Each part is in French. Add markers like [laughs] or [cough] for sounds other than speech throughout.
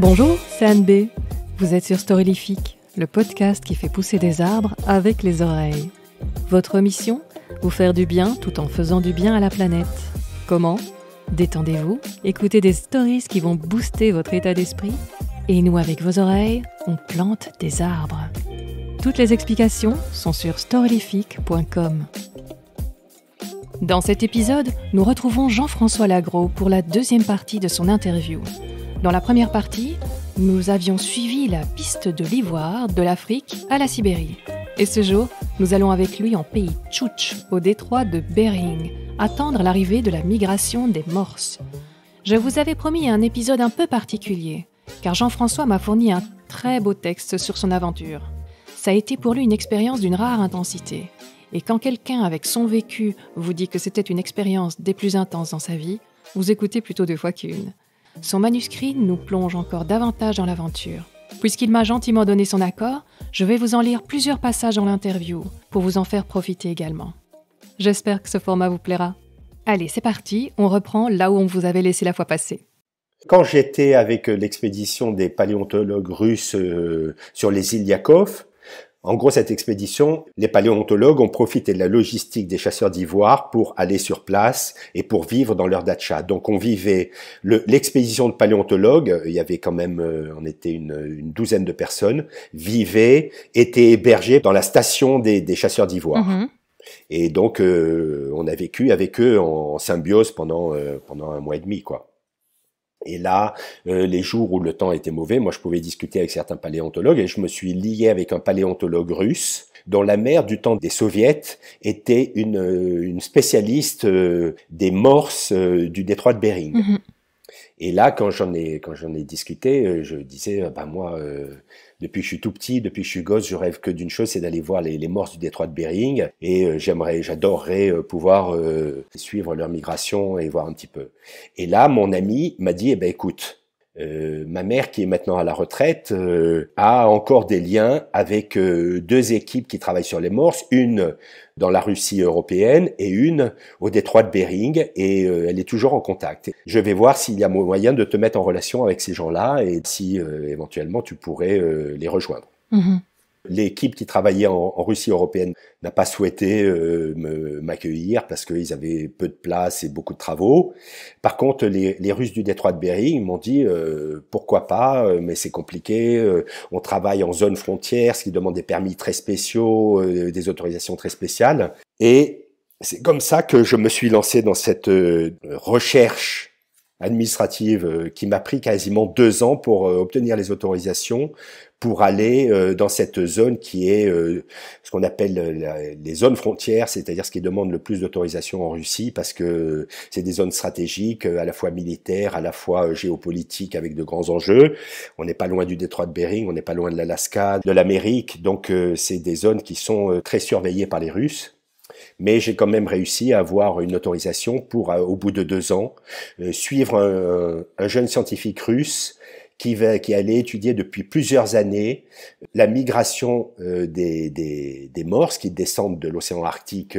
Bonjour, c'est Anne B. Vous êtes sur Storylifique, le podcast qui fait pousser des arbres avec les oreilles. Votre mission Vous faire du bien tout en faisant du bien à la planète. Comment Détendez-vous, écoutez des stories qui vont booster votre état d'esprit et nous, avec vos oreilles, on plante des arbres. Toutes les explications sont sur storylifique.com. Dans cet épisode, nous retrouvons Jean-François Lagros pour la deuxième partie de son interview. Dans la première partie, nous avions suivi la piste de l'ivoire de l'Afrique à la Sibérie. Et ce jour, nous allons avec lui en pays Tchouch, au détroit de Bering, attendre l'arrivée de la migration des Morses. Je vous avais promis un épisode un peu particulier, car Jean-François m'a fourni un très beau texte sur son aventure. Ça a été pour lui une expérience d'une rare intensité. Et quand quelqu'un avec son vécu vous dit que c'était une expérience des plus intenses dans sa vie, vous écoutez plutôt deux fois qu'une son manuscrit nous plonge encore davantage dans l'aventure. Puisqu'il m'a gentiment donné son accord, je vais vous en lire plusieurs passages dans l'interview pour vous en faire profiter également. J'espère que ce format vous plaira. Allez, c'est parti, on reprend là où on vous avait laissé la fois passée. Quand j'étais avec l'expédition des paléontologues russes euh, sur les îles Yakov, en gros, cette expédition, les paléontologues ont profité de la logistique des chasseurs d'ivoire pour aller sur place et pour vivre dans leur dacha. Donc on vivait l'expédition de paléontologues, il y avait quand même, euh, on était une, douzaine de personnes, vivaient, étaient hébergés dans la station des, chasseurs d'ivoire. Mhm. Et donc, euh, on a vécu avec eux en, symbiose pendant, euh, pendant un mois et demi, quoi. Et là, euh, les jours où le temps était mauvais, moi je pouvais discuter avec certains paléontologues et je me suis lié avec un paléontologue russe dont la mère du temps des soviets était une, euh, une spécialiste euh, des morses du détroit de Bering. Mm-hmm. Et là, quand j'en ai, quand j'en ai discuté, je disais, bah moi, depuis que je suis tout petit, depuis que je suis gosse, je rêve que d'une chose, c'est d'aller voir les, les, morses du détroit de Bering. Et euh, j'aimerais, j'adorerais euh, pouvoir euh, suivre leur migration et voir un petit peu. Et là, mon ami m'a dit, eh ben écoute, euh, ma mère, qui est maintenant à la retraite, euh, a encore des liens avec euh, deux équipes qui travaillent sur les morses, une dans la Russie européenne et une au détroit de Bering, et elle est toujours en contact. Je vais voir s'il y a moyen de te mettre en relation avec ces gens-là et si éventuellement tu pourrais les rejoindre. Mm-hmm. L'équipe qui travaillait en, Russie européenne n'a pas souhaité euh, m'accueillir parce qu'ils avaient peu de place et beaucoup de travaux. Par contre, les, Russes du détroit de Bering m'ont dit euh, pourquoi pas, euh, mais c'est compliqué. on travaille en zone frontière, ce qui demande des permis très spéciaux, des autorisations très spéciales. Et c'est comme ça que je me suis lancé dans cette recherche administrative euh, qui m'a pris quasiment deux ans pour euh, obtenir les autorisations pour aller euh, dans cette zone qui est ce qu'on appelle les zones frontières, c'est-à-dire ce qui demande le plus d'autorisation en Russie, parce que c'est des zones stratégiques, à la fois militaires, à la fois géopolitiques, avec de grands enjeux. On n'est pas loin du détroit de Bering, on n'est pas loin de l'Alaska, de l'Amérique, donc c'est des zones qui sont très surveillées par les Russes mais j'ai quand même réussi à avoir une autorisation pour, euh, au bout de deux ans, euh, suivre un, jeune scientifique russe qui, va, allait étudier depuis plusieurs années euh, la migration des, des, morses qui descendent de l'océan Arctique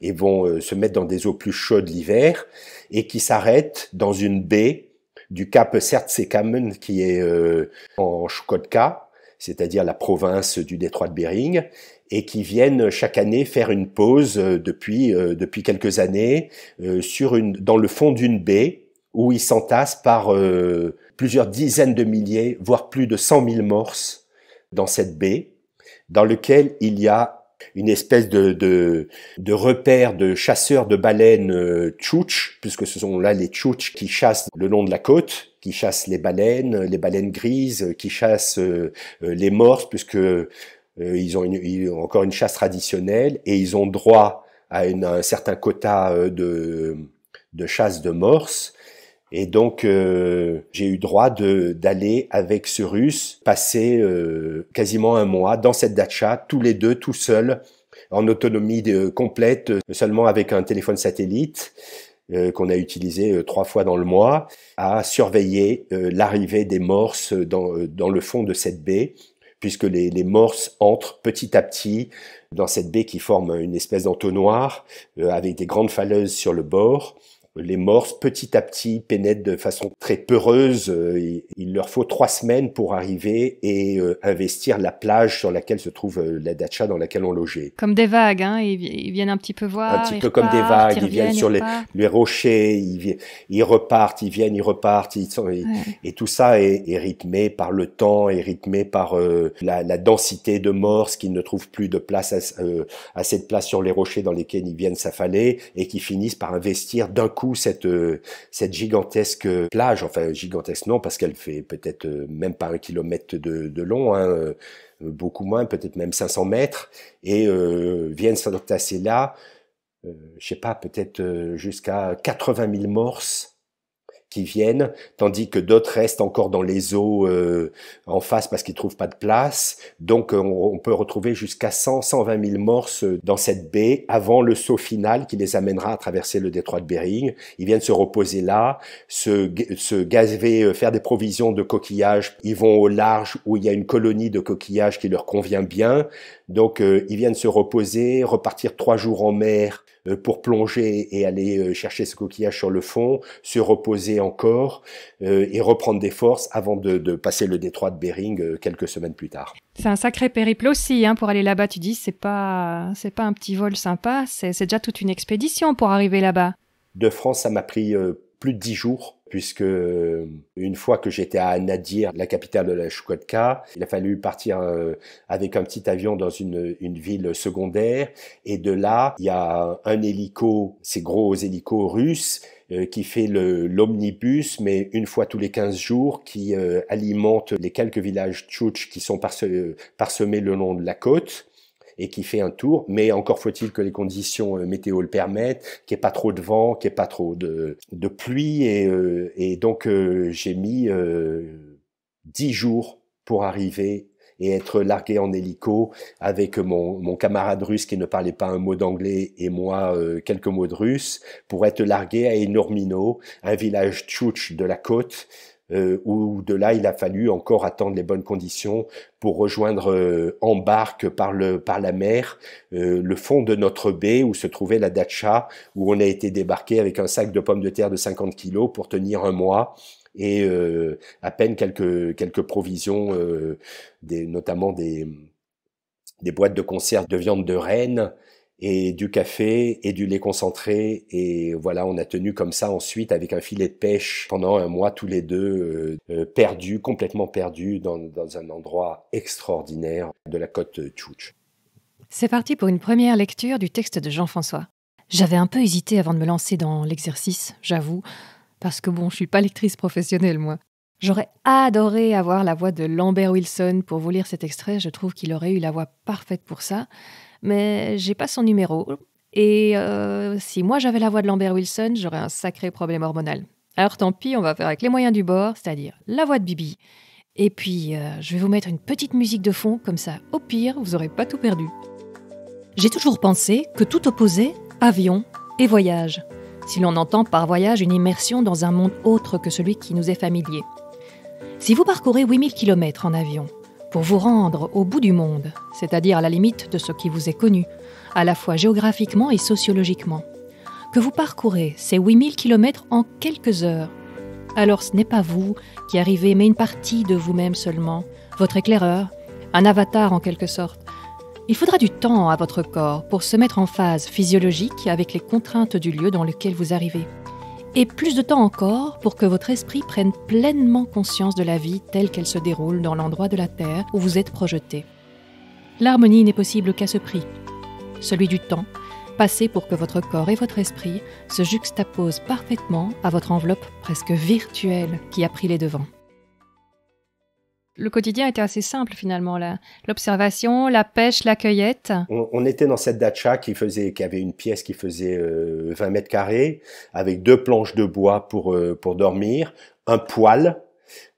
et vont se mettre dans des eaux plus chaudes l'hiver et qui s'arrêtent dans une baie du cap Sertsekamen qui est en Chukotka, c'est-à-dire la province du détroit de Bering, et qui viennent chaque année faire une pause euh, depuis, euh, depuis quelques années euh, sur une, dans le fond d'une baie où ils s'entassent par plusieurs dizaines de milliers, voire plus de cent mille morses dans cette baie, dans lequel il y a une espèce de, de, de repère de chasseurs de baleines euh, puisque ce sont là les tchouches qui chassent le long de la côte, qui chassent les baleines, les baleines grises, qui chassent les morses, puisque euh, ils, ont encore une chasse traditionnelle et ils ont droit à, une, un certain quota euh, de, de chasse de morse. Et donc, euh, j'ai eu droit d'aller avec ce russe passer quasiment un mois dans cette datcha tous les deux, tout seuls, en autonomie complète, seulement avec un téléphone satellite qu'on a utilisé trois fois dans le mois, à surveiller l'arrivée des morses dans, dans le fond de cette baie puisque les, morses entrent petit à petit dans cette baie qui forme une espèce d'entonnoir euh, avec des grandes falaises sur le bord les Morses, petit à petit, pénètrent de façon très peureuse. Euh, il leur faut trois semaines pour arriver et euh, investir la plage sur laquelle se trouve euh, la dacha dans laquelle on logeait. Comme des vagues, hein ils, viennent un petit peu voir. Un petit peu comme des vagues, ils, viennent sur les, rochers, ils, repartent, ils viennent, ils repartent. Ils sont, et, tout ça est, rythmé par le temps, est rythmé par la, densité de Morses qui ne trouvent plus de place à, cette place sur les rochers dans lesquels ils viennent s'affaler et qui finissent par investir d'un coup cette euh, cette gigantesque plage, enfin gigantesque non parce qu'elle fait peut-être euh, même pas un kilomètre de, long, hein, euh, beaucoup moins, peut-être même 500 mètres, et viennent s'adopter là, je sais pas, peut-être jusqu'à 80 000 morses qui viennent, tandis que d'autres restent encore dans les eaux euh, en face parce qu'ils trouvent pas de place. Donc euh, on, peut retrouver jusqu'à 100, 120 000 morses euh, dans cette baie avant le saut final qui les amènera à traverser le détroit de Bering. Ils viennent se reposer là, se, se gaver, faire des provisions de coquillages. Ils vont au large où il y a une colonie de coquillages qui leur convient bien. Donc ils viennent se reposer, repartir trois jours en mer euh, pour plonger et aller euh, chercher ce coquillage sur le fond, se reposer encore euh, et reprendre des forces avant de, passer le détroit de Bering quelques semaines plus tard. C'est un sacré périple aussi hein, pour aller là-bas. Tu dis c'est pas c'est pas un petit vol sympa, c'est déjà toute une expédition pour arriver là-bas. De France, ça m'a pris plus de dix jours puisque euh, une fois que j'étais à Nadir, la capitale de la Chukotka, il a fallu partir euh, avec un petit avion dans une, ville secondaire, et de là, il y a un hélico, ces gros hélicos russes, euh, qui fait l'omnibus, mais une fois tous les 15 jours, qui alimente les quelques villages tchouch qui sont parsemés le long de la côte et qui fait un tour. Mais encore faut-il que les conditions euh, météo le permettent, qu'il n'y ait pas trop de vent, qu'il n'y ait pas trop de, pluie. Et, euh, donc euh, j'ai mis dix jours pour arriver et être largué en hélico avec mon, camarade russe qui ne parlait pas un mot d'anglais et moi quelques mots de russe pour être largué à Enormino, un village tchouch de la côte euh, où de là il a fallu encore attendre les bonnes conditions pour rejoindre euh, en barque par, le, par la mer euh, le fond de notre baie où se trouvait la dacha, où on a été débarqué avec un sac de pommes de terre de 50 kilos pour tenir un mois et euh, à peine quelques, quelques provisions, des, notamment des, des boîtes de conserve de viande de renne, et du café et du lait concentré. Et voilà, on a tenu comme ça ensuite avec un filet de pêche pendant un mois tous les deux, euh, euh, perdus, complètement perdus dans, un endroit extraordinaire de la côte Tchouch. C'est parti pour une première lecture du texte de Jean-François. J'avais un peu hésité avant de me lancer dans l'exercice, j'avoue, parce que bon, je suis pas lectrice professionnelle, moi. J'aurais adoré avoir la voix de Lambert Wilson pour vous lire cet extrait, je trouve qu'il aurait eu la voix parfaite pour ça mais j'ai pas son numéro. Et euh, si moi j'avais la voix de Lambert Wilson, j'aurais un sacré problème hormonal. Alors tant pis, on va faire avec les moyens du bord, c'est-à-dire la voix de Bibi. Et puis, euh, je vais vous mettre une petite musique de fond, comme ça, au pire, vous aurez pas tout perdu. J'ai toujours pensé que tout opposait avion et voyage, si l'on entend par voyage une immersion dans un monde autre que celui qui nous est familier. Si vous parcourez 8000 km en avion, pour vous rendre au bout du monde, c'est-à-dire à la limite de ce qui vous est connu, à la fois géographiquement et sociologiquement. Que vous parcourez ces 8000 km en quelques heures. Alors ce n'est pas vous qui arrivez, mais une partie de vous-même seulement, votre éclaireur, un avatar en quelque sorte. Il faudra du temps à votre corps pour se mettre en phase physiologique avec les contraintes du lieu dans lequel vous arrivez et plus de temps encore pour que votre esprit prenne pleinement conscience de la vie telle qu'elle se déroule dans l'endroit de la Terre où vous êtes projeté. L'harmonie n'est possible qu'à ce prix, celui du temps, passé pour que votre corps et votre esprit se juxtaposent parfaitement à votre enveloppe presque virtuelle qui a pris les devants le quotidien était assez simple finalement là. L'observation, la pêche, la cueillette. On, était dans cette dacha qui faisait, qui avait une pièce qui faisait 20 euh, mètres carrés, avec deux planches de bois pour euh, pour dormir, un poêle,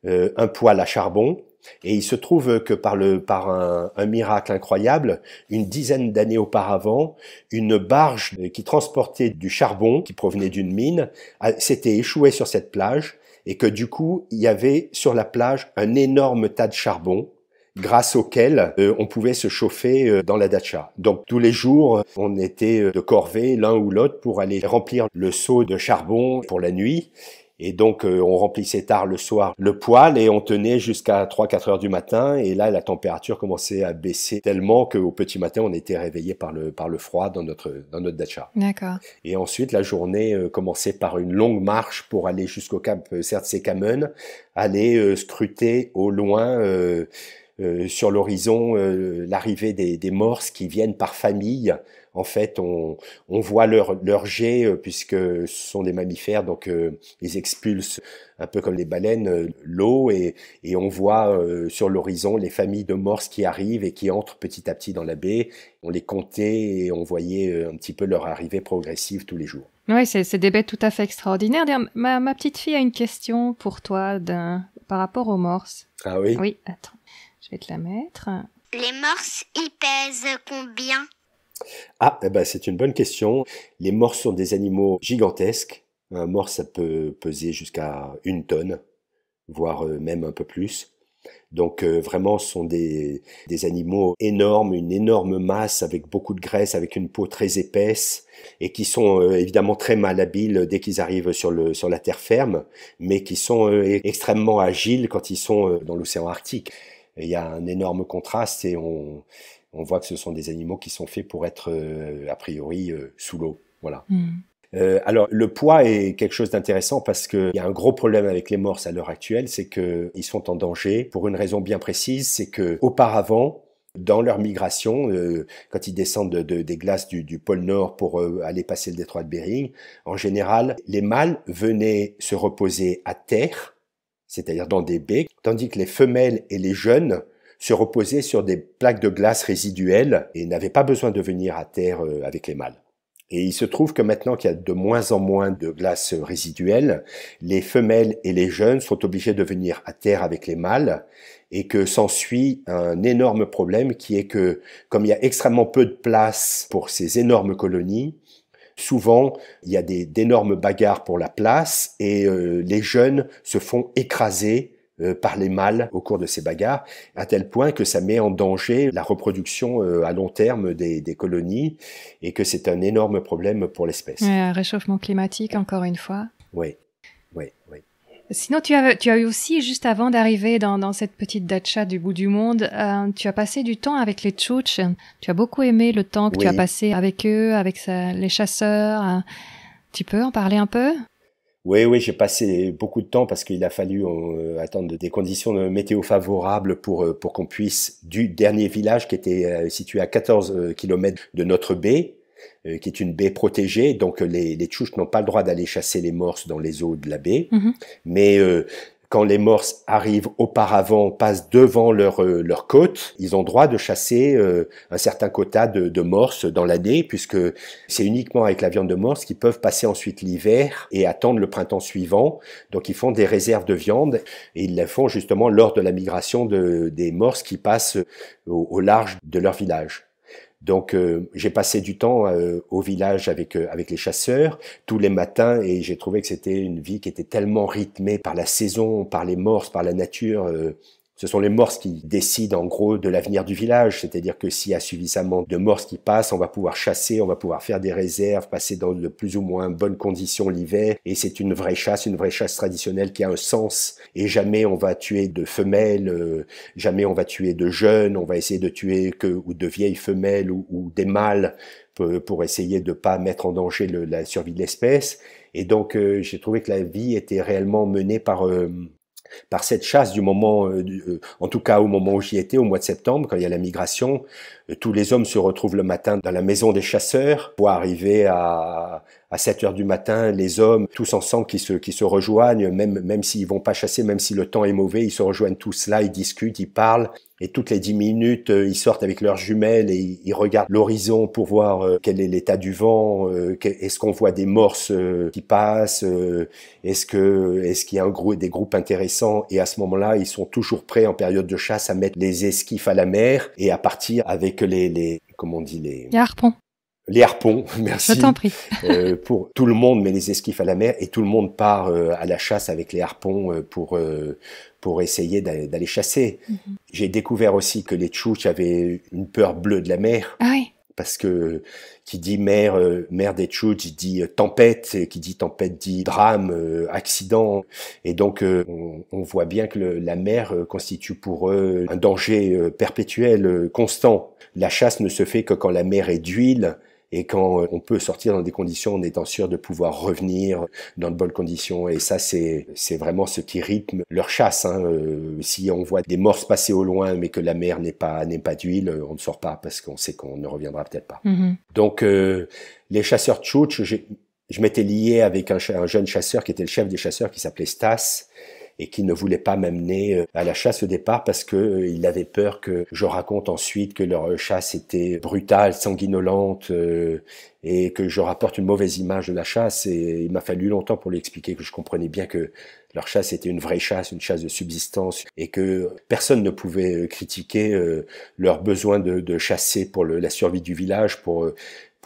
euh, un poêle à charbon. Et il se trouve que par le par un miracle incroyable, une dizaine d'années auparavant, une barge qui transportait du charbon qui provenait d'une mine s'était échouée sur cette plage et que du coup, il y avait sur la plage un énorme tas de charbon grâce auquel euh, on pouvait se chauffer euh, dans la dacha. Donc tous les jours, on était euh, de corvée l'un ou l'autre pour aller remplir le seau de charbon pour la nuit et donc, euh, on remplissait tard le soir le poêle et on tenait jusqu'à 3-4 heures du matin. Et là, la température commençait à baisser tellement qu'au petit matin, on était réveillé par le, par le froid dans notre, dans notre dacha. D'accord. Et ensuite, la journée euh, commençait par une longue marche pour aller jusqu'au cap Sertsekamen, euh, aller scruter au loin... sur l'horizon, l'arrivée des, des morses qui viennent par famille en fait, on, voit leur, leur jet, euh, puisque ce sont des mammifères, donc euh, ils expulsent un peu comme les baleines, euh, l'eau, et, on voit sur l'horizon les familles de morses qui arrivent et qui entrent petit à petit dans la baie. On les comptait et on voyait un petit peu leur arrivée progressive tous les jours. Oui, c'est des bêtes tout à fait extraordinaires. Ma, ma petite fille a une question pour toi par rapport aux morses. Ah oui Oui, attends, je vais te la mettre. Les morses, ils pèsent combien ah, eh ben, c'est une bonne question. Les morses sont des animaux gigantesques. Un morse, ça peut peser jusqu'à une tonne, voire euh, même un peu plus. Donc euh, vraiment, ce sont des, animaux énormes, une énorme masse avec beaucoup de graisse, avec une peau très épaisse, et qui sont euh, évidemment très mal habiles dès qu'ils arrivent sur, le, sur la terre ferme, mais qui sont e-, extrêmement agiles quand ils sont dans l'océan Arctique. il y a un énorme contraste et on, on voit que ce sont des animaux qui sont faits pour être euh, a priori euh, sous l'eau. Voilà. Hmm. Euh, alors le poids est quelque chose d'intéressant parce qu'il y a un gros problème avec les morses à l'heure actuelle, c'est qu'ils sont en danger pour une raison bien précise, c'est que auparavant dans leur migration, euh, quand ils descendent de, des glaces du, pôle Nord pour aller passer le détroit de Bering, en général, les mâles venaient se reposer à terre, c'est-à-dire dans des baies, tandis que les femelles et les jeunes se reposaient sur des plaques de glace résiduelles et n'avaient pas besoin de venir à terre euh, avec les mâles. Et il se trouve que maintenant qu'il y a de moins en moins de glace résiduelle, les femelles et les jeunes sont obligés de venir à terre avec les mâles et que s'ensuit un énorme problème qui est que comme il y a extrêmement peu de place pour ces énormes colonies, souvent il y a d'énormes bagarres pour la place et euh, les jeunes se font écraser euh, par les mâles au cours de ces bagarres, à tel point que ça met en danger la reproduction euh, à long terme des, colonies et que c'est un énorme problème pour l'espèce. Un réchauffement climatique, encore une fois. Oui, oui, oui. Sinon, tu as, eu aussi, juste avant d'arriver dans, cette petite dacha du bout du monde, euh, tu as passé du temps avec les Tchouches. Tu as beaucoup aimé le temps que tu as passé avec eux, avec les chasseurs. Tu peux en parler un peu oui, oui, j'ai passé beaucoup de temps parce qu'il a fallu euh, attendre des conditions météo favorables pour, euh, pour qu'on puisse, du dernier village qui était euh, situé à 14 km de notre baie, qui est une baie protégée, donc les, les Tchouches n'ont pas le droit d'aller chasser les morses dans les eaux de la baie. Mhm. Mais quand les morses arrivent auparavant, passent devant leur, euh, côte, ils ont droit de chasser euh, un certain quota de, de morses dans l'année, puisque c'est uniquement avec la viande de morse qu'ils peuvent passer ensuite l'hiver et attendre le printemps suivant. Donc ils font des réserves de viande, et ils la font justement lors de la migration des morses qui passent au large de leur village. Donc euh, j'ai passé du temps euh, au village avec euh, avec les chasseurs tous les matins et j'ai trouvé que c'était une vie qui était tellement rythmée par la saison, par les morses, par la nature ce sont les morses qui décident en gros de l'avenir du village, c'est-à-dire que s'il y a suffisamment de morses qui passent, on va pouvoir chasser, on va pouvoir faire des réserves, passer dans de plus ou moins bonnes conditions l'hiver, et c'est une vraie chasse, une vraie chasse traditionnelle qui a un sens, et jamais on va tuer de femelles, euh, jamais on va tuer de jeunes, on va essayer de tuer que ou de vieilles femelles ou, des mâles pour, essayer de pas mettre en danger la survie de l'espèce. Et donc euh, j'ai trouvé que la vie était réellement menée par... Euh, par cette chasse du moment, euh, euh, en tout cas au moment où j'y étais, au mois de septembre, quand il y a la migration, euh, tous les hommes se retrouvent le matin dans la maison des chasseurs pour arriver à, à 7 heures du matin, les hommes tous ensemble qui se, qui se rejoignent, même, même s'ils vont pas chasser, même si le temps est mauvais, ils se rejoignent tous là, ils discutent, ils parlent. Et toutes les dix minutes, euh, ils sortent avec leurs jumelles et ils regardent l'horizon pour voir euh, quel est l'état du vent, euh, est-ce qu'on voit des morses qui passent, est-ce que est-ce qu'il y a un groupe, des groupes intéressants. Et à ce moment-là, ils sont toujours prêts en période de chasse à mettre les esquifs à la mer et à partir avec les, les comment on dit les, les harpons les harpons, [laughs] merci. Je prie. Euh, pour tout le monde met les esquifs à la mer et tout le monde part euh, à la chasse avec les harpons euh, pour pour essayer d'aller chasser. Mhm. J'ai découvert aussi que les Tchouches avaient une peur bleue de la mer. Ah oui. Parce que qui dit mer, mer des Tchouches dit tempête, et qui dit tempête dit drame, accident. Et donc on, voit bien que la mer constitue pour eux un danger perpétuel, constant. La chasse ne se fait que quand la mer est d'huile, et quand euh, on peut sortir dans des conditions en étant sûr de pouvoir revenir dans de bonnes conditions. Et ça, c'est vraiment ce qui rythme leur chasse. Hein. Euh, si on voit des morses passer au loin, mais que la mer n'est pas, pas d'huile, on ne sort pas parce qu'on sait qu'on ne reviendra peut-être pas. Mm-hmm. Donc, euh, les chasseurs tchouch, je m'étais lié avec un, jeune chasseur qui était le chef des chasseurs, qui s'appelait Stas, et qui ne voulait pas m'amener euh, à la chasse au départ parce que euh, il avait peur que je raconte ensuite que leur euh, chasse était brutale, sanguinolente et que je rapporte une mauvaise image de la chasse et il m'a fallu longtemps pour lui expliquer que je comprenais bien que leur chasse était une vraie chasse, une chasse de subsistance, et que personne ne pouvait critiquer leur besoin de, chasser pour la survie du village, pour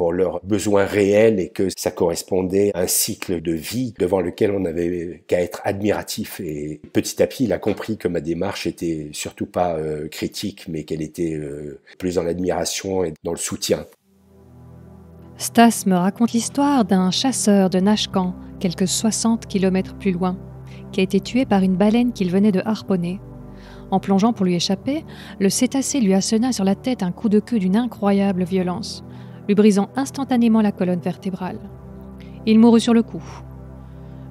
pour leurs besoins réels et que ça correspondait à un cycle de vie devant lequel on n'avait qu'à être admiratif. Et petit à petit, il a compris que ma démarche était surtout pas euh, critique, mais qu'elle était euh, plus dans l'admiration et dans le soutien. Stas me raconte l'histoire d'un chasseur de Nashkan, quelques 60 km plus loin, qui a été tué par une baleine qu'il venait de harponner. En plongeant pour lui échapper, le cétacé lui assena sur la tête un coup de queue d'une incroyable violence lui brisant instantanément la colonne vertébrale. Il mourut sur le coup.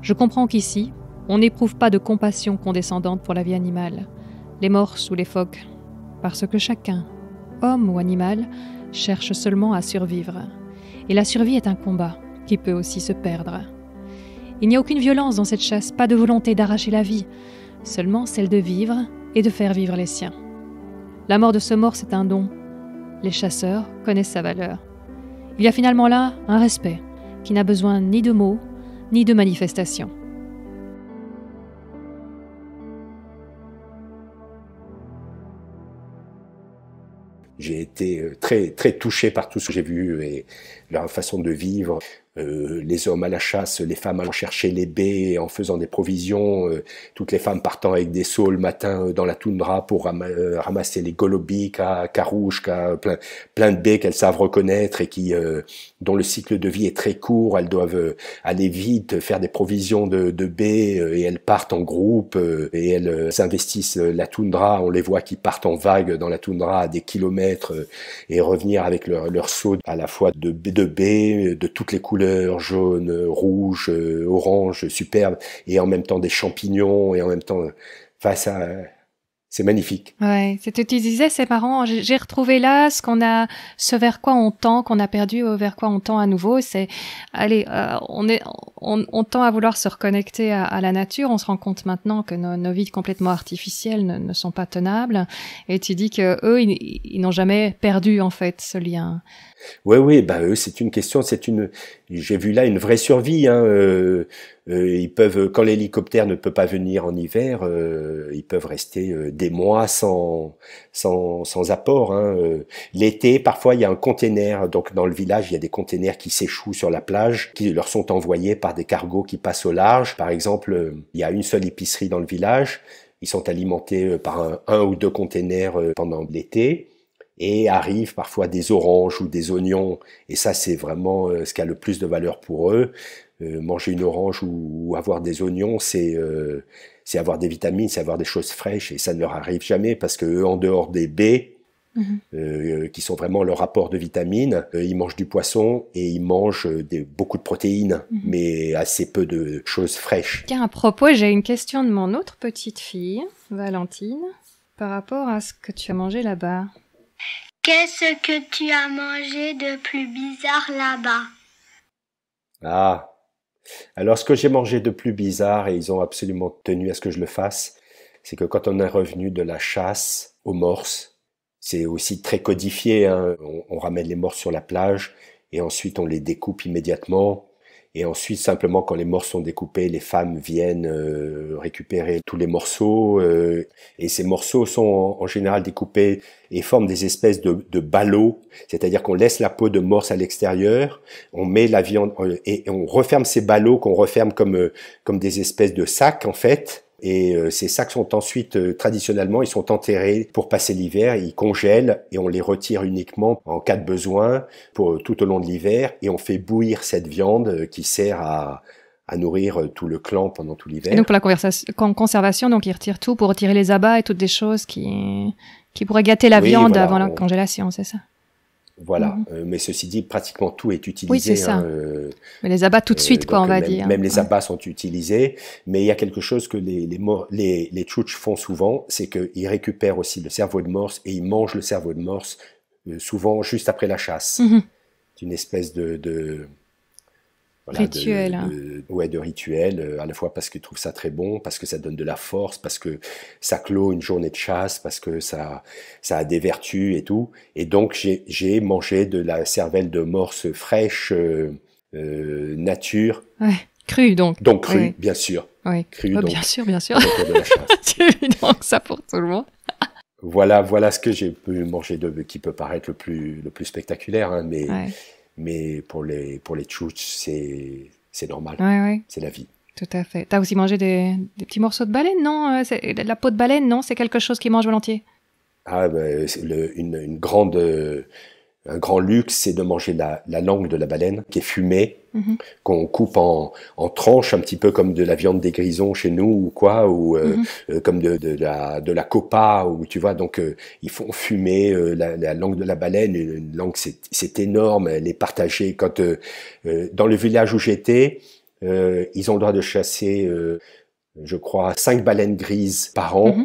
Je comprends qu'ici, on n'éprouve pas de compassion condescendante pour la vie animale, les morses ou les phoques, parce que chacun, homme ou animal, cherche seulement à survivre. Et la survie est un combat qui peut aussi se perdre. Il n'y a aucune violence dans cette chasse, pas de volonté d'arracher la vie, seulement celle de vivre et de faire vivre les siens. La mort de ce mort, c'est un don. Les chasseurs connaissent sa valeur. Il y a finalement là un respect qui n'a besoin ni de mots, ni de manifestations. J'ai été euh, très, très touché par tout ce que j'ai vu et leur façon de vivre. Euh, les hommes à la chasse, les femmes allant chercher les baies en faisant des provisions, euh, toutes les femmes partant avec des seaux le matin euh, dans la toundra pour ramasser les golobies, carouches, plein, plein de baies qu'elles savent reconnaître et qui dont le cycle de vie est très court, elles doivent aller vite, faire des provisions de, baies et elles partent en groupe et elles investissent la toundra, on les voit qui partent en vague dans la toundra à des kilomètres et revenir avec leurs leur seaux à la fois de baies de toutes les couleurs jaune, rouge, euh, orange, superbe, et en même temps des champignons, et en même temps, euh, face à, c'est magnifique. Ouais, c'est tu disais, c'est marrant. J'ai retrouvé là ce qu'on a, ce vers quoi on tend, qu'on a perdu, vers quoi on tend à nouveau. C'est, allez, euh, on est, on, tend à vouloir se reconnecter à, la nature. On se rend compte maintenant que nos, vies complètement artificielles ne, sont pas tenables. Et tu dis que eux, ils n'ont jamais perdu en fait ce lien. Oui, oui, bah, c'est une question, c'est une, j'ai vu là une vraie survie. Hein, euh, euh, ils peuvent, quand l'hélicoptère ne peut pas venir en hiver, euh, ils peuvent rester des mois sans, sans, sans apport. Hein, l'été, parfois, il y a un container. Donc, dans le village, il y a des containers qui s'échouent sur la plage, qui leur sont envoyés par des cargos qui passent au large. Par exemple, il y a une seule épicerie dans le village. Ils sont alimentés par un, un ou deux containers pendant l'été et arrivent parfois des oranges ou des oignons. Et ça, c'est vraiment euh, ce qui a le plus de valeur pour eux. Euh, manger une orange ou, avoir des oignons, euh, c'est avoir des vitamines, c'est avoir des choses fraîches. Et ça ne leur arrive jamais parce que en dehors des baies, mhm. qui sont vraiment leur apport de vitamines, ils mangent du poisson et ils mangent des, beaucoup de protéines, mhm. mais assez peu de choses fraîches. Tiens, à propos, j'ai une question de mon autre petite fille, Valentine, par rapport à ce que tu as mangé là-bas. Qu'est-ce que tu as mangé de plus bizarre là-bas Ah Alors, ce que j'ai mangé de plus bizarre, et ils ont absolument tenu à ce que je le fasse, c'est que quand on est revenu de la chasse aux morses, c'est aussi très codifié, hein. on, on ramène les morses sur la plage et ensuite on les découpe immédiatement et ensuite, simplement, quand les morceaux sont découpés, les femmes viennent euh, récupérer tous les morceaux. Euh, et ces morceaux sont en, général découpés et forment des espèces de, ballots. C'est-à-dire qu'on laisse la peau de morse à l'extérieur, on met la viande et, et on referme ces ballots qu'on referme comme, euh, comme des espèces de sacs, en fait. Et euh, ces sacs sont ensuite, euh, traditionnellement, ils sont enterrés pour passer l'hiver, ils congèlent et on les retire uniquement en cas de besoin pour euh, tout au long de l'hiver et on fait bouillir cette viande qui sert à, nourrir tout le clan pendant tout l'hiver. Et donc pour la conservation, donc ils retirent tout pour retirer les abats et toutes des choses qui, qui pourraient gâter la viande avant la congélation, c'est ça voilà, mhm. euh, mais ceci dit, pratiquement tout est utilisé. Oui, c'est ça. Hein, euh, mais les abats tout de euh, suite, quoi, on va dire. Même les abats sont utilisés, mais il y a quelque chose que les les les, les font souvent, c'est qu'ils récupèrent aussi le cerveau de morse et ils mangent le cerveau de morse souvent juste après la chasse. Mhm. C'est une espèce de, de rituel. De, hein. de, ouais, de rituel, euh, à la fois parce qu'ils trouvent ça très bon, parce que ça donne de la force, parce que ça clôt une journée de chasse, parce que ça, ça a des vertus et tout. Et donc, j'ai mangé de la cervelle de morse fraîche, euh, euh, nature. Ouais. crue donc. Donc crue, bien sûr. Oui, crue oh, donc, bien sûr, bien sûr. [laughs] C'est évident que ça pour tout le monde. voilà, voilà ce que j'ai pu manger de qui peut paraître le plus, le plus spectaculaire, hein, mais. Mais pour les, pour les c'est, c'est normal. C'est la vie. Tout à fait. T'as aussi mangé des, petits morceaux de baleine, non euh, La peau de baleine, non C'est quelque chose qu'ils mangent volontiers ah, ben, une, grande, un grand luxe, c'est de manger la, langue de la baleine qui est fumée Mhm. qu'on coupe en, en, tranches, un petit peu comme de la viande des grisons chez nous ou quoi, ou euh, mhm. euh, comme de, de, la, copa, ou tu vois, donc euh, ils font fumer la, langue de la baleine, une langue c'est énorme, elle est partagée. Quand, dans le village où j'étais, ils ont le droit de chasser, je crois, cinq baleines grises par an.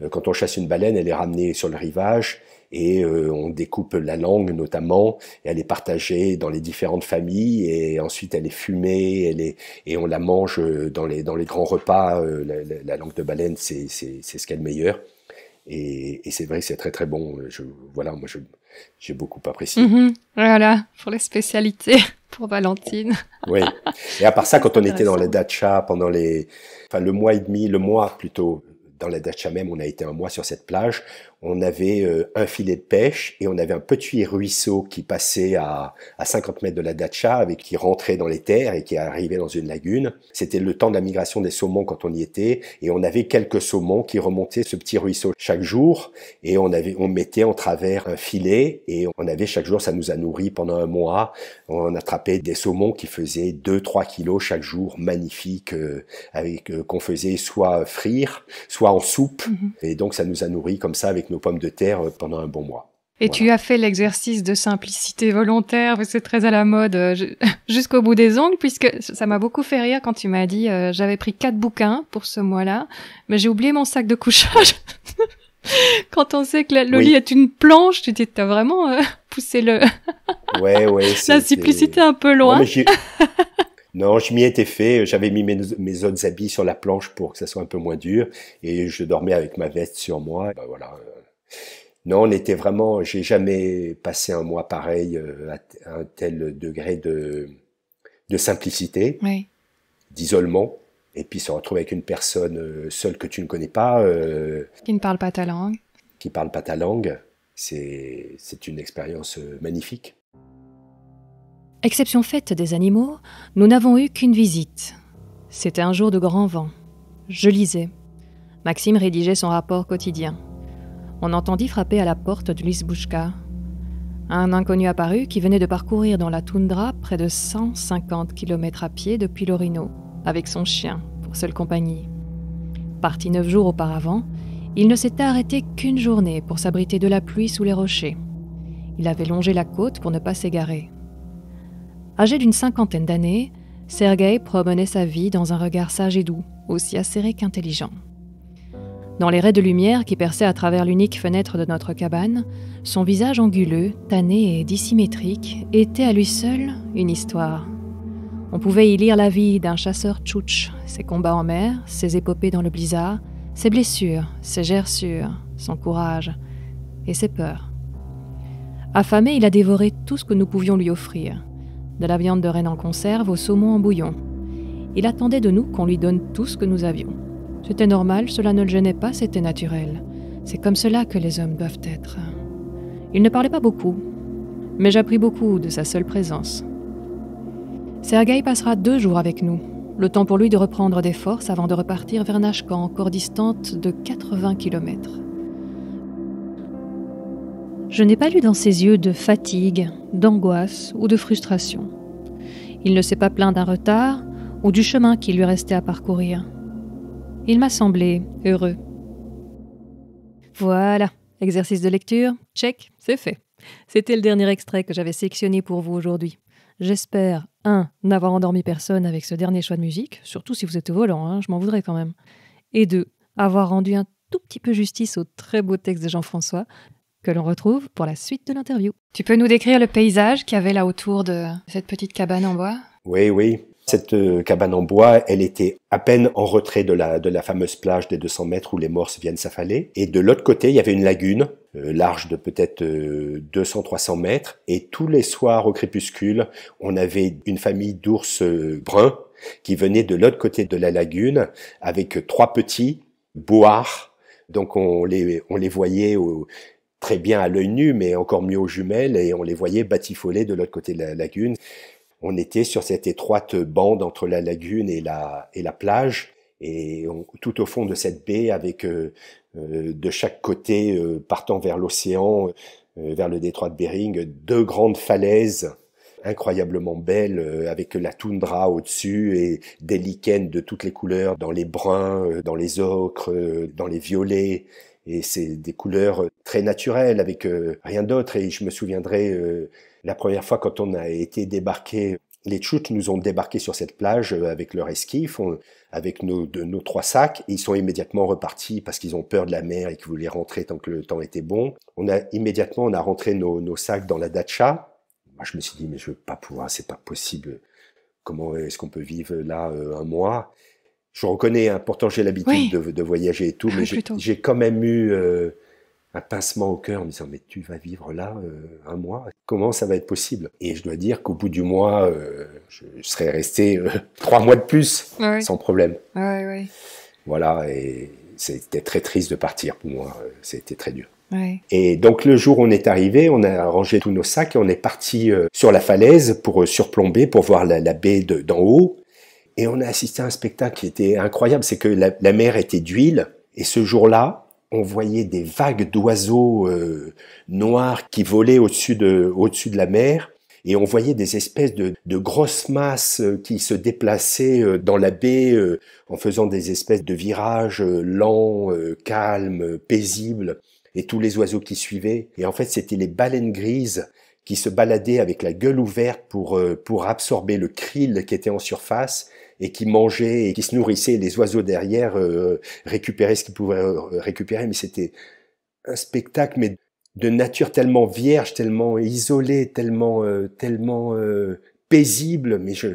Mhm. Quand on chasse une baleine, elle est ramenée sur le rivage et euh, on découpe la langue notamment, et elle est partagée dans les différentes familles, et ensuite elle est fumée, elle est, et on la mange euh, dans les, dans les grands repas. Euh, la, langue de baleine, c'est ce qu'elle meilleure. Et, et c'est vrai que c'est très très bon. voilà, moi j'ai beaucoup apprécié. Mm-hmm. voilà, pour les spécialités, [laughs] pour Valentine. oui. Et à part ça, quand on était dans la dacha pendant les, enfin le mois et demi, le mois plutôt, dans la dacha même, on a été un mois sur cette plage on avait euh, un filet de pêche et on avait un petit ruisseau qui passait à, à 50 mètres de la datcha, et qui rentrait dans les terres et qui arrivait dans une lagune. C'était le temps de la migration des saumons quand on y était et on avait quelques saumons qui remontaient ce petit ruisseau chaque jour et on avait, on mettait en travers un filet et on avait chaque jour, ça nous a nourri pendant un mois. On attrapait des saumons qui faisaient 2-3 kilos chaque jour, magnifiques, euh, avec, euh, qu'on faisait soit frire, soit en soupe. Mm-hmm. Et donc ça nous a nourri comme ça avec nos pommes de terre euh, pendant un bon mois. Et tu as fait l'exercice de simplicité volontaire, c'est très à la mode, euh, [laughs] jusqu'au bout des ongles, puisque ça m'a beaucoup fait rire quand tu m'as dit euh, j'avais pris quatre bouquins pour ce mois-là, mais j'ai oublié mon sac de couchage. [laughs] quand on sait que le lit est une planche, tu dis t'as vraiment [laughs] poussé le ouais, la simplicité un peu loin. Non, je... m'y étais fait. J'avais mis mes, autres habits sur la planche pour que ça soit un peu moins dur, et je dormais avec ma veste sur moi. Bah, voilà non, on était vraiment. J'ai jamais passé un mois pareil euh, à, un tel degré de, simplicité, d'isolement, et puis se retrouver avec une personne euh, seule que tu ne connais pas. Euh, qui ne parle pas ta langue. Qui parle pas ta langue. C'est une expérience magnifique. Exception faite des animaux, nous n'avons eu qu'une visite. C'était un jour de grand vent. Je lisais. Maxime rédigeait son rapport quotidien on entendit frapper à la porte de l'Isbushka. Un inconnu apparut qui venait de parcourir dans la toundra près de 150 km à pied depuis Lorino, avec son chien, pour seule compagnie. Parti neuf jours auparavant, il ne s'était arrêté qu'une journée pour s'abriter de la pluie sous les rochers. Il avait longé la côte pour ne pas s'égarer. Âgé d'une cinquantaine d'années, Sergueï promenait sa vie dans un regard sage et doux, aussi acéré qu'intelligent. Dans les raies de lumière qui perçaient à travers l'unique fenêtre de notre cabane, son visage anguleux, tanné et dissymétrique était à lui seul une histoire. On pouvait y lire la vie d'un chasseur tchouch, ses combats en mer, ses épopées dans le blizzard, ses blessures, ses gerçures, son courage et ses peurs. Affamé, il a dévoré tout ce que nous pouvions lui offrir, de la viande de renne en conserve au saumon en bouillon. Il attendait de nous qu'on lui donne tout ce que nous avions. C'était normal, cela ne le gênait pas, c'était naturel. C'est comme cela que les hommes doivent être. Il ne parlait pas beaucoup, mais j'appris beaucoup de sa seule présence. Sergueï passera deux jours avec nous, le temps pour lui de reprendre des forces avant de repartir vers Nashkhan, encore distante de 80 km. Je n'ai pas lu dans ses yeux de fatigue, d'angoisse ou de frustration. Il ne s'est pas plaint d'un retard ou du chemin qui lui restait à parcourir. Il m'a semblé heureux. Voilà, exercice de lecture, check, c'est fait. C'était le dernier extrait que j'avais sélectionné pour vous aujourd'hui. J'espère, 1. n'avoir endormi personne avec ce dernier choix de musique, surtout si vous êtes au volant, hein, je m'en voudrais quand même. Et 2. avoir rendu un tout petit peu justice au très beau texte de Jean-François, que l'on retrouve pour la suite de l'interview. Tu peux nous décrire le paysage qu'il y avait là autour de cette petite cabane en bois Oui, oui. Cette euh, cabane en bois, elle était à peine en retrait de la, de la fameuse plage des 200 mètres où les morses viennent s'affaler. Et de l'autre côté, il y avait une lagune, euh, large de peut-être 200-300 euh, mètres. Et tous les soirs au crépuscule, on avait une famille d'ours bruns qui venaient de l'autre côté de la lagune avec trois petits boires. Donc on les, on les voyait très bien à l'œil nu, mais encore mieux aux jumelles, et on les voyait batifoler de l'autre côté de la lagune on était sur cette étroite bande entre la lagune et la, plage, et tout au fond de cette baie, avec euh, euh, de chaque côté, euh, partant vers l'océan, vers le détroit de Bering, deux grandes falaises incroyablement belles, avec la toundra au-dessus et des lichens de toutes les couleurs, dans les bruns, dans les ocres, dans les violets et c'est des couleurs très naturelles avec rien d'autre et je me souviendrai la première fois, quand on a été débarqué, les Tchouts nous ont débarqué sur cette plage euh, avec leur esquif, avec nos, de, nos trois sacs. ils sont immédiatement repartis parce qu'ils ont peur de la mer et qu'ils voulaient rentrer tant que le temps était bon. On a immédiatement, on a rentré nos, sacs dans la datcha. Moi, je me suis dit, mais je veux pas pouvoir, c'est pas possible. Comment est-ce qu'on peut vivre là euh, un mois Je reconnais, hein, pourtant j'ai l'habitude de, voyager et tout, ah mais j'ai quand même eu euh, un pincement au cœur en me disant mais tu vas vivre là euh, un mois, comment ça va être possible Et je dois dire qu'au bout du mois, euh, je, serais resté euh, [laughs] trois mois de plus sans problème. Voilà, et c'était très triste de partir pour moi, c'était très dur. Et donc le jour où on est arrivé, on a rangé tous nos sacs et on est parti sur la falaise pour surplomber, pour voir la, baie d'en haut. Et on a assisté à un spectacle qui était incroyable, c'est que la mer était d'huile. Et ce jour-là, on voyait des vagues d'oiseaux euh, noirs qui volaient au-dessus de, au-dessus de la mer. Et on voyait des espèces de, grosses masses euh, qui se déplaçaient euh, dans la baie en faisant des espèces de virages lents, calmes, paisibles, et tous les oiseaux qui suivaient. Et en fait, c'était les baleines grises qui se baladaient avec la gueule ouverte pour, pour absorber le krill qui était en surface et qui mangeait et qui se nourrissaient. Les oiseaux derrière euh, récupéraient ce qu'ils pouvaient euh, récupérer, mais c'était un spectacle, mais de nature tellement vierge, tellement isolée, tellement, euh, tellement paisible, mais je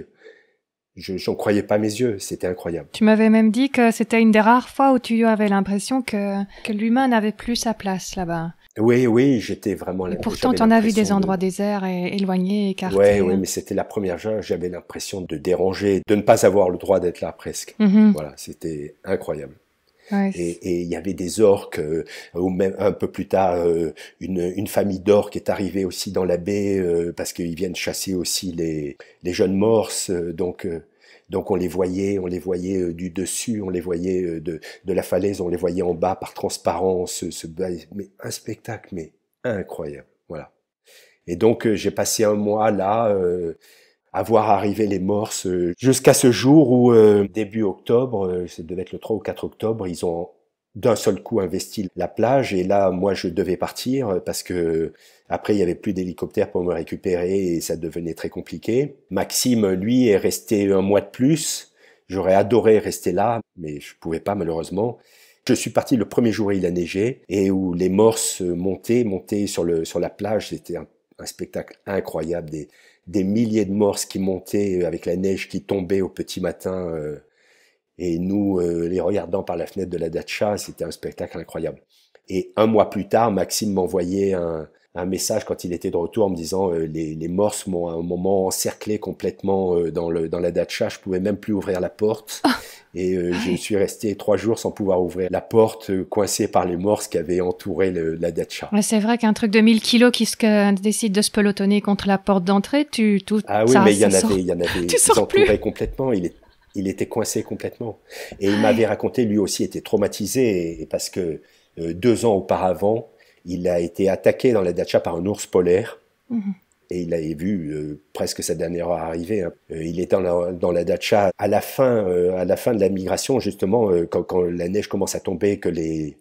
j'en croyais pas mes yeux, c'était incroyable. Tu m'avais même dit que c'était une des rares fois où tu avais l'impression que l'humain n'avait plus sa place là-bas. Oui, oui, j'étais vraiment là. Pourtant, tu en as vu des endroits déserts et éloignés, écartés. Oui, oui, euh. mais c'était la première fois, j'avais l'impression de déranger, de ne pas avoir le droit d'être là presque. Mmh voilà, c'était incroyable. et il y avait des orques, euh, ou même un peu plus tard, euh, une, famille d'orques est arrivée aussi dans la baie parce qu'ils viennent chasser aussi les, les jeunes morses. donc donc on les voyait, on les voyait euh, du dessus, on les voyait euh, de, de la falaise, on les voyait en bas par transparence. Euh, ce, mais un spectacle, mais incroyable. Voilà. Et donc j'ai passé un mois là à voir arriver les morses jusqu'à ce jour où début octobre, ça devait être le 3 ou 4 octobre, ils ont d'un seul coup investi la plage et là moi je devais partir euh, parce que après il y avait plus d'hélicoptère pour me récupérer et ça devenait très compliqué. Maxime lui est resté un mois de plus. J'aurais adoré rester là mais je ne pouvais pas malheureusement. Je suis parti le premier jour où il a neigé et où les morses montaient, montaient sur le sur la plage, c'était un, spectacle incroyable des des milliers de morses qui montaient avec la neige qui tombait au petit matin euh, et nous, euh, les regardant par la fenêtre de la datcha, c'était un spectacle incroyable. Et un mois plus tard, Maxime m'envoyait un, un, message quand il était de retour en me disant euh, les, les, Morses m'ont à un moment encerclé complètement euh, dans, le, dans la datcha, je pouvais même plus ouvrir la porte. Ah. Et ah je suis resté trois jours sans pouvoir ouvrir la porte, coincée par les Morses qui avaient entouré le, la datcha. c'est vrai qu'un truc de 1000 kilos qui se, décide de se pelotonner contre la porte d'entrée, tu tout Ah oui, mais il y, en avait, il y en avait, complètement. Il il était coincé complètement. Et il ah m'avait raconté, lui aussi était traumatisé parce que euh, deux ans auparavant, il a été attaqué dans la dacha par un ours polaire. Mhm. Et il avait vu euh, presque sa dernière heure arriver. Hein. Euh, il était dans la, datcha dacha à la fin, à la fin de la migration justement, quand, la neige commence à tomber, que les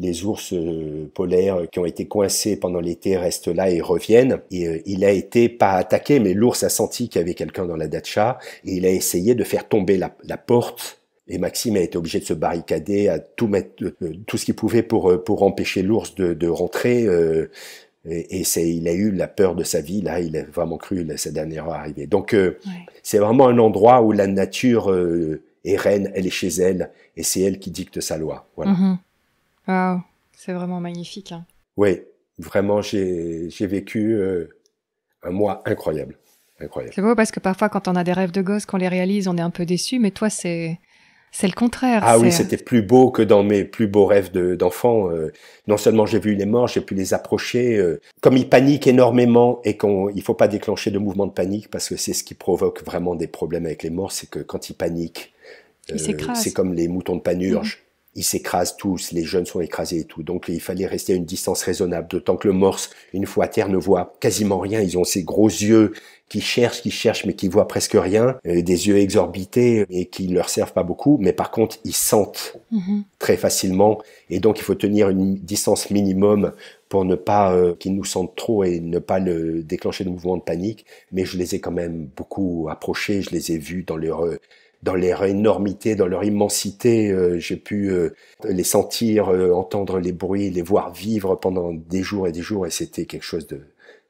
les ours euh, polaires qui ont été coincés pendant l'été restent là et reviennent. Et euh, il a été pas attaqué, mais l'ours a senti qu'il y avait quelqu'un dans la datcha et il a essayé de faire tomber la, porte. Et Maxime a été obligé de se barricader, à tout mettre, euh, tout ce qu'il pouvait pour pour empêcher l'ours de, de, rentrer. et, c'est, il a eu la peur de sa vie. Là, il a vraiment cru sa dernière heure arrivée. Donc, c'est vraiment un endroit où la nature est reine, elle est chez elle, et c'est elle qui dicte sa loi. Voilà. Mm-hmm c'est vraiment magnifique. Hein. Oui, vraiment, j'ai vécu euh, un mois incroyable. incroyable. C'est beau parce que parfois, quand on a des rêves de gosse, qu'on les réalise, on est un peu déçu, mais toi, c'est. C'est le contraire. Ah oui, c'était plus beau que dans mes plus beaux rêves d'enfant. Euh. non seulement j'ai vu les morts, j'ai pu les approcher. Euh. comme ils paniquent énormément et qu'il ne faut pas déclencher de mouvement de panique parce que c'est ce qui provoque vraiment des problèmes avec les morts, c'est que quand ils paniquent, c'est comme les moutons de panurge ils s'écrasent tous, les jeunes sont écrasés et tout. Donc il fallait rester à une distance raisonnable, d'autant que le morse, une fois à terre, ne voit quasiment rien. Ils ont ces gros yeux qui cherchent, qui cherchent, mais qui voient presque rien, euh, des yeux exorbités et qui leur servent pas beaucoup. Mais par contre, ils sentent mhm. très facilement, et donc il faut tenir une distance minimum pour ne pas euh, qu'ils nous sentent trop et ne pas le déclencher de mouvement de panique. Mais je les ai quand même beaucoup approchés, je les ai vus dans leur euh, dans leur énormité, dans leur immensité. Euh, j'ai pu euh, les sentir, euh, entendre les bruits, les voir vivre pendant des jours et des jours, et c'était quelque chose de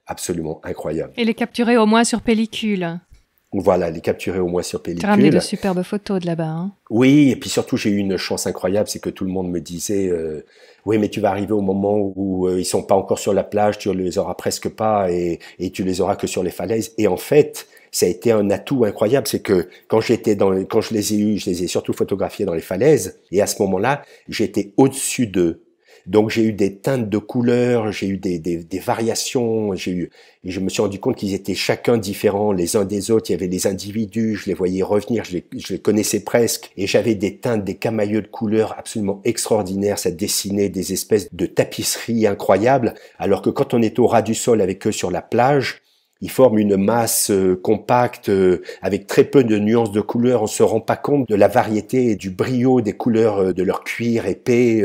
absolument incroyable. Et les capturer au moins sur pellicule. Voilà, les capturer au moins sur pellicule. Tu as ramené de superbes photos de là-bas. Hein. oui, et puis surtout j'ai eu une chance incroyable, c'est que tout le monde me disait oui, mais tu vas arriver au moment où euh, ils sont pas encore sur la plage, tu les auras presque pas et, et tu les auras que sur les falaises. Et en fait, ça a été un atout incroyable, c'est que quand j'étais dans, quand je les ai eus, je les ai surtout photographiés dans les falaises. Et à ce moment-là, j'étais au-dessus d'eux. Donc j'ai eu des teintes de couleurs, j'ai eu des, des, des variations, j'ai eu, et je me suis rendu compte qu'ils étaient chacun différents les uns des autres. Il y avait des individus, je les voyais revenir, je les, je les connaissais presque, et j'avais des teintes, des camailleux de couleurs absolument extraordinaires. Ça dessinait des espèces de tapisseries incroyables, alors que quand on est au ras du sol avec eux sur la plage, ils forment une masse euh, compacte euh, avec très peu de nuances de couleurs. On se rend pas compte de la variété et du brio des couleurs euh, de leur cuir épais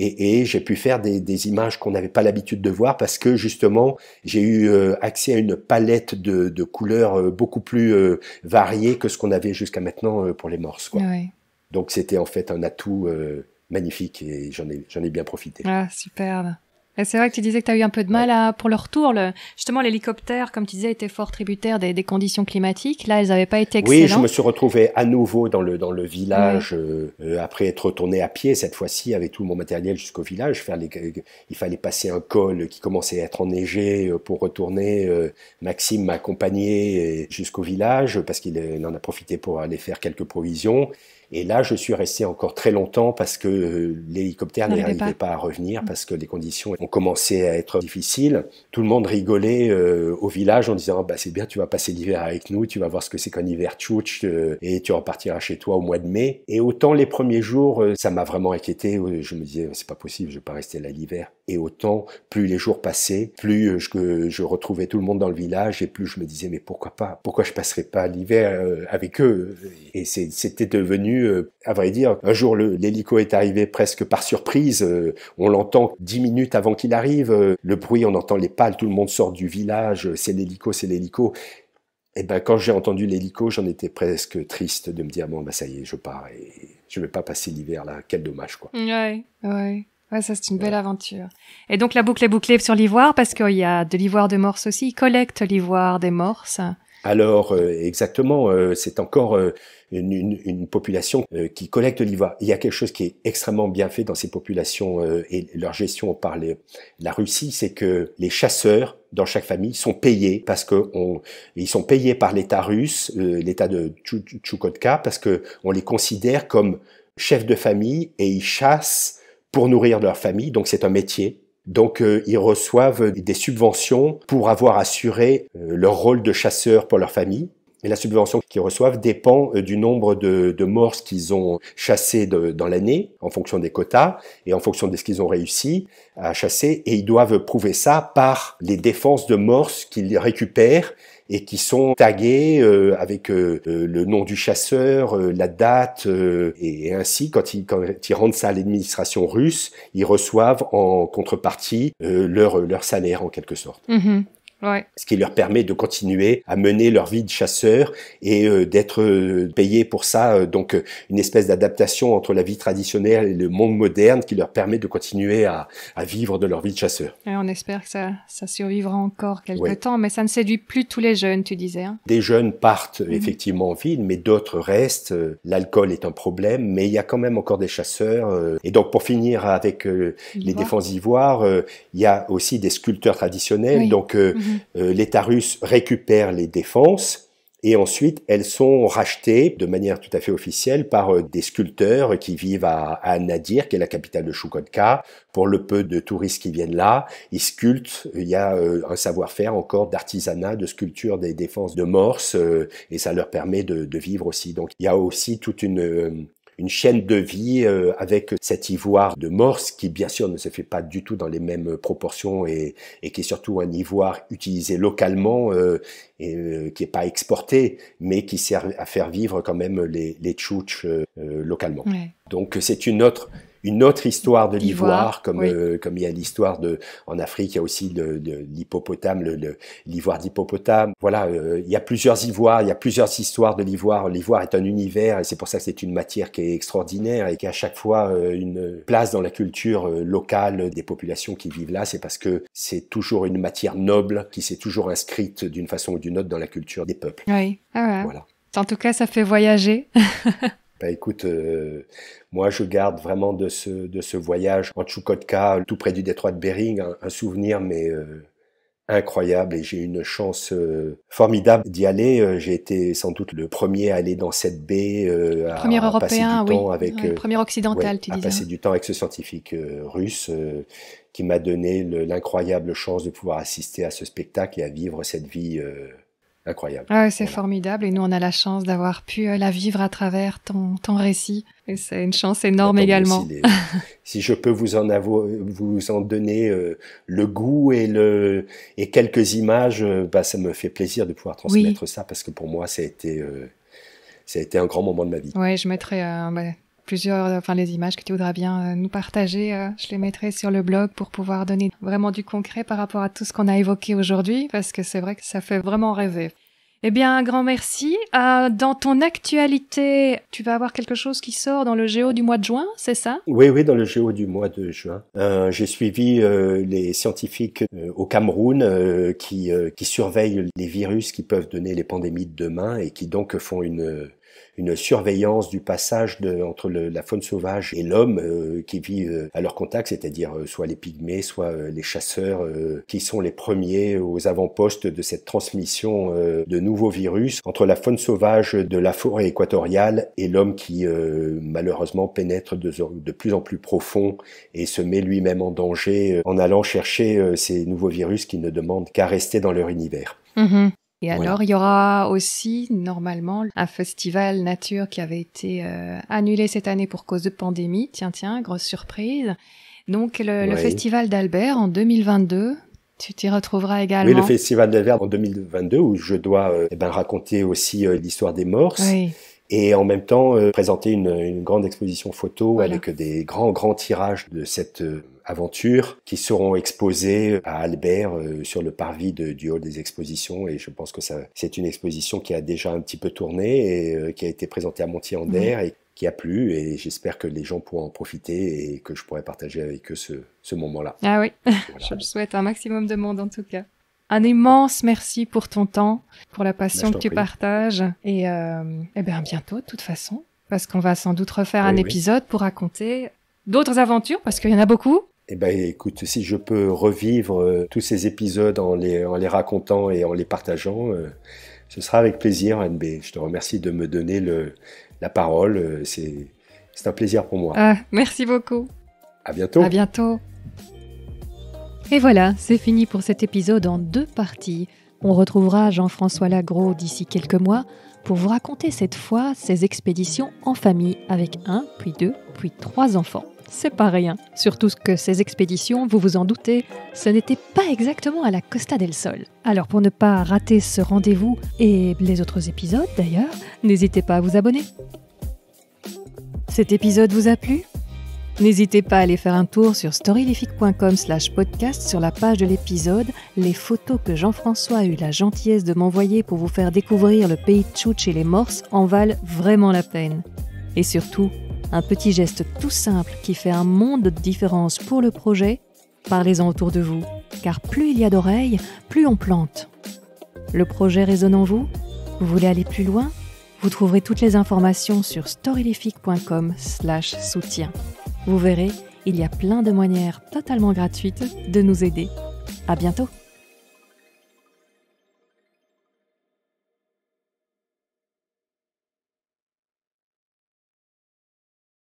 et, j'ai pu faire des, images qu'on n'avait pas l'habitude de voir parce que justement j'ai eu euh, accès à une palette de, couleurs euh, beaucoup plus euh, variée que ce qu'on avait jusqu'à maintenant pour les morses. Donc c'était en fait un atout magnifique et j'en ai, j'en ai bien profité. Ah, superbe c'est vrai que tu disais que tu as eu un peu de mal à, pour le retour. Le, justement, l'hélicoptère, comme tu disais, était fort tributaire des, des conditions climatiques. Là, elles n'avaient pas été excellentes. Oui, je me suis retrouvé à nouveau dans le, dans le village, euh, euh, après être retourné à pied, cette fois-ci, avec tout mon matériel jusqu'au village. Faire les, il fallait passer un col qui commençait à être enneigé euh, pour retourner. Maxime m'a accompagné jusqu'au village parce qu'il en a profité pour aller faire quelques provisions. Et là, je suis resté encore très longtemps parce que euh, l'hélicoptère n'arrivait pas. à revenir, mm. parce que les conditions ont commencé à être difficiles. Tout le monde rigolait euh, au village en disant bah, c'est bien, tu vas passer l'hiver avec nous, tu vas voir ce que c'est qu'un hiver tchouch, euh, et tu repartiras chez toi au mois de mai. Et autant les premiers jours, ça m'a vraiment inquiété. Je me disais c'est pas possible, je vais pas rester là l'hiver. Et autant, plus les jours passaient, plus je, je, retrouvais tout le monde dans le village, et plus je me disais mais pourquoi pas Pourquoi je passerai pas l'hiver avec eux Et c'était devenu euh, à vrai dire, un jour l'hélico est arrivé presque par surprise, euh, on l'entend dix minutes avant qu'il arrive, euh, le bruit, on entend les pales, tout le monde sort du village, c'est l'hélico, c'est l'hélico. Et eh ben quand j'ai entendu l'hélico, j'en étais presque triste de me dire bon bah ça y est, je pars et je vais pas passer l'hiver là, quel dommage quoi. Ouais, ouais. Ouais, ça c'est une belle aventure. Et donc la boucle est bouclée sur l'ivoire parce qu'il y a de l'ivoire de morse aussi. Ils collectent l'ivoire des morses. Alors euh, exactement, euh, c'est encore euh, une, population qui collecte l'Ivoire. Il y a quelque chose qui est extrêmement bien fait dans ces populations et leur gestion par la Russie, c'est que les chasseurs dans chaque famille sont payés parce que ils sont payés par l'État russe, l'État de Tchoukotka, parce que on les considère comme chefs de famille et ils chassent pour nourrir leur famille. Donc c'est un métier donc euh, ils reçoivent des subventions pour avoir assuré euh, leur rôle de chasseur pour leur famille. Et la subvention qu'ils reçoivent dépend euh, du nombre de, de morses qu'ils ont chassés dans l'année, en fonction des quotas et en fonction de ce qu'ils ont réussi à chasser. Et ils doivent prouver ça par les défenses de morses qu'ils récupèrent et qui sont tagués euh, avec euh, euh, le nom du chasseur, la date, et ainsi, quand ils, quand ils rendent ça à l'administration russe, ils reçoivent en contrepartie leur, leur salaire en quelque sorte. Mm-hmm. Ouais. Ce qui leur permet de continuer à mener leur vie de chasseur et euh, d'être euh, payé pour ça. donc euh, une espèce d'adaptation entre la vie traditionnelle et le monde moderne qui leur permet de continuer à, à vivre de leur vie de chasseur. Et on espère que ça, ça survivra encore quelques temps, mais ça ne séduit plus tous les jeunes, tu disais. Hein. Des jeunes partent mhm. effectivement en ville, mais d'autres restent. L'alcool est un problème, mais il y a quand même encore des chasseurs. Et donc pour finir avec les défenses ivoires, il y a aussi des sculpteurs traditionnels. Donc mhm. Euh, L'État russe récupère les défenses. Et ensuite, elles sont rachetées de manière tout à fait officielle par euh, des sculpteurs qui vivent à, à Nadir, qui est la capitale de Choukotka. Pour le peu de touristes qui viennent là, ils sculptent. Il y a euh, un savoir-faire encore d'artisanat, de sculpture des défenses de morse, et ça leur permet de, de, vivre aussi. Donc, il y a aussi toute une, une chaîne de vie euh, avec cet ivoire de morse qui bien sûr ne se fait pas du tout dans les mêmes proportions et, et qui est surtout un ivoire utilisé localement euh, et euh, qui n'est pas exporté mais qui sert à faire vivre quand même les, les tchouches localement. Donc c'est une autre une autre histoire de l'ivoire, comme, euh, comme il y a l'histoire de, en Afrique, il y a aussi de, de l'hippopotame, l'ivoire d'hippopotame. Voilà, euh, il y a plusieurs ivoires, il y a plusieurs histoires de l'ivoire. L'ivoire est un univers et c'est pour ça que c'est une matière qui est extraordinaire et qui a à chaque fois euh, une place dans la culture locale des populations qui vivent là. C'est parce que c'est toujours une matière noble qui s'est toujours inscrite d'une façon ou d'une autre dans la culture des peuples. Oui, ah voilà. En tout cas, ça fait voyager. [laughs] Bah écoute, euh, moi je garde vraiment de ce, de ce voyage en Tchoukotka, tout près du détroit de Bering, un, souvenir mais euh, incroyable et j'ai une chance euh, formidable d'y aller. J'ai été sans doute le premier à aller dans cette baie, à, premier européen, oui. avec, premier occidental, passer du temps avec ce scientifique russe qui m'a donné l'incroyable chance de pouvoir assister à ce spectacle et à vivre cette vie incroyable. Ah c'est formidable et nous on a la chance d'avoir pu euh, la vivre à travers ton, ton récit et c'est une chance bah, énorme également. [laughs] si je peux vous en vous en donner euh, le goût et le et quelques images, euh, bah, ça me fait plaisir de pouvoir transmettre ça parce que pour moi ça a été un grand moment de ma vie. Oui, je mettrai un, bah, plusieurs, enfin les images que tu voudras bien euh, nous partager, euh, je les mettrai sur le blog pour pouvoir donner vraiment du concret par rapport à tout ce qu'on a évoqué aujourd'hui, parce que c'est vrai que ça fait vraiment rêver. Eh bien, un grand merci. Euh, dans ton actualité, tu vas avoir quelque chose qui sort dans le Géo du mois de juin, c'est ça Oui, oui, dans le Géo du mois de juin. J'ai suivi les scientifiques au Cameroun qui surveillent les virus qui peuvent donner les pandémies de demain et qui donc font une une surveillance du passage de, entre la faune sauvage et l'homme euh, qui vit euh, à leur contact, c'est-à-dire euh, soit les pygmées, soit les chasseurs qui sont les premiers aux avant-postes de cette transmission de nouveaux virus entre la faune sauvage de la forêt équatoriale et l'homme qui malheureusement pénètre de, plus en plus profond et se met lui-même en danger en allant chercher ces nouveaux virus qui ne demandent qu'à rester dans leur univers. Mm-hmm. Et alors, il y aura aussi, normalement, un festival nature qui avait été euh, annulé cette année pour cause de pandémie. Tiens, tiens, grosse surprise. Donc, le, festival d'Albert en 2022. Tu t'y retrouveras également. Oui, le festival d'Albert en 2022 où je dois euh, eh ben, raconter aussi euh, l'histoire des Morses. Oui et en même temps euh, présenter une, une, grande exposition photo avec des grands grands tirages de cette euh, aventure qui seront exposés à Albert euh, sur le parvis de, du hall des expositions et je pense que ça c'est une exposition qui a déjà un petit peu tourné et qui a été présentée à montier en et qui a plu et j'espère que les gens pourront en profiter et que je pourrai partager avec eux ce, ce moment-là. Ah oui, [laughs] je souhaite un maximum de monde en tout cas. Un immense merci pour ton temps, pour la ben, passion que tu partages. Et, euh, eh bien, bientôt, de toute façon, parce qu'on va sans doute refaire ben un épisode pour raconter d'autres aventures, parce qu'il y en a beaucoup. Eh bien, écoute, si je peux revivre euh, tous ces épisodes en les, en les racontant et en les partageant, euh, ce sera avec plaisir, Anne Je te remercie de me donner le, la parole. Euh, c'est, un plaisir pour moi. Ah, merci beaucoup. À bientôt. À bientôt. Et voilà, c'est fini pour cet épisode en deux parties. On retrouvera Jean-François Lagros d'ici quelques mois pour vous raconter cette fois ses expéditions en famille avec un, puis deux, puis trois enfants. C'est pas rien. Surtout que ces expéditions, vous vous en doutez, ce n'était pas exactement à la Costa del Sol. Alors pour ne pas rater ce rendez-vous et les autres épisodes d'ailleurs, n'hésitez pas à vous abonner. Cet épisode vous a plu N'hésitez pas à aller faire un tour sur storylific.com slash podcast sur la page de l'épisode. Les photos que Jean-François a eu la gentillesse de m'envoyer pour vous faire découvrir le pays de et les Morses en valent vraiment la peine. Et surtout, un petit geste tout simple qui fait un monde de différence pour le projet, parlez-en autour de vous, car plus il y a d'oreilles, plus on plante. Le projet résonne en vous Vous voulez aller plus loin Vous trouverez toutes les informations sur storylific.com slash soutien. Vous verrez, il y a plein de manières totalement gratuites de nous aider. À bientôt!